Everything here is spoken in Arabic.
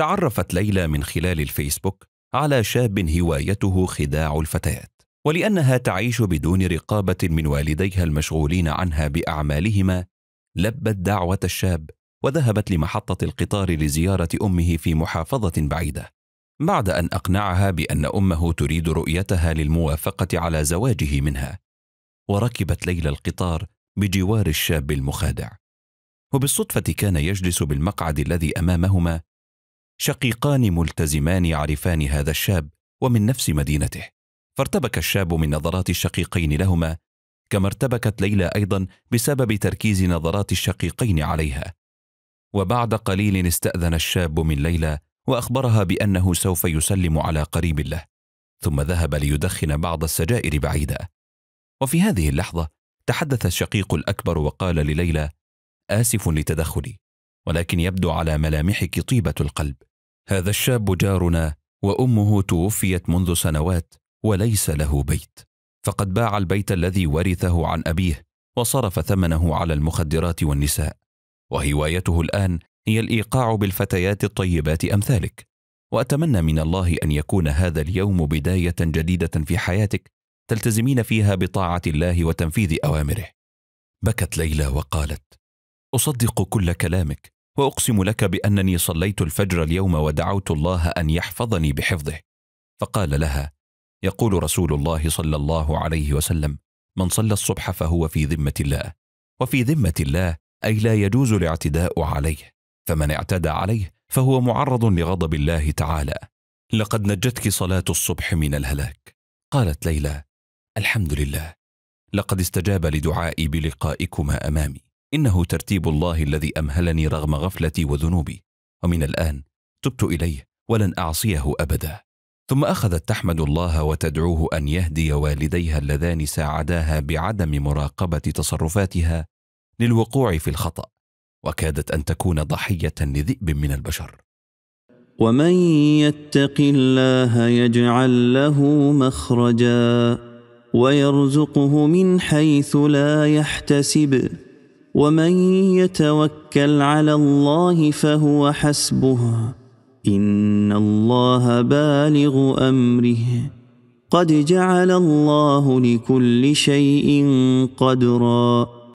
تعرفت ليلى من خلال الفيسبوك على شاب هوايته خداع الفتيات ولانها تعيش بدون رقابه من والديها المشغولين عنها باعمالهما لبت دعوه الشاب وذهبت لمحطه القطار لزياره امه في محافظه بعيده بعد ان اقنعها بان امه تريد رؤيتها للموافقه على زواجه منها وركبت ليلى القطار بجوار الشاب المخادع وبالصدفه كان يجلس بالمقعد الذي امامهما شقيقان ملتزمان يعرفان هذا الشاب ومن نفس مدينته فارتبك الشاب من نظرات الشقيقين لهما كما ارتبكت ليلى ايضا بسبب تركيز نظرات الشقيقين عليها وبعد قليل استاذن الشاب من ليلى واخبرها بانه سوف يسلم على قريب له ثم ذهب ليدخن بعض السجائر بعيدا وفي هذه اللحظه تحدث الشقيق الاكبر وقال لليلى اسف لتدخلي ولكن يبدو على ملامحك طيبه القلب هذا الشاب جارنا وامه توفيت منذ سنوات وليس له بيت فقد باع البيت الذي ورثه عن ابيه وصرف ثمنه على المخدرات والنساء وهوايته الان هي الايقاع بالفتيات الطيبات امثالك واتمنى من الله ان يكون هذا اليوم بدايه جديده في حياتك تلتزمين فيها بطاعه الله وتنفيذ اوامره بكت ليلى وقالت اصدق كل كلامك واقسم لك بانني صليت الفجر اليوم ودعوت الله ان يحفظني بحفظه فقال لها يقول رسول الله صلى الله عليه وسلم من صلى الصبح فهو في ذمه الله وفي ذمه الله اي لا يجوز الاعتداء عليه فمن اعتدى عليه فهو معرض لغضب الله تعالى لقد نجتك صلاه الصبح من الهلاك قالت ليلى الحمد لله لقد استجاب لدعائي بلقائكما امامي إنه ترتيب الله الذي أمهلني رغم غفلتي وذنوبي ومن الآن تبت إليه ولن أعصيه أبدا ثم أخذت تحمد الله وتدعوه أن يهدي والديها اللذان ساعداها بعدم مراقبة تصرفاتها للوقوع في الخطأ وكادت أن تكون ضحية لذئب من البشر ومن يتق الله يجعل له مخرجا ويرزقه من حيث لا يحتسب ومن يتوكل على الله فهو حسبه ان الله بالغ امره قد جعل الله لكل شيء قدرًا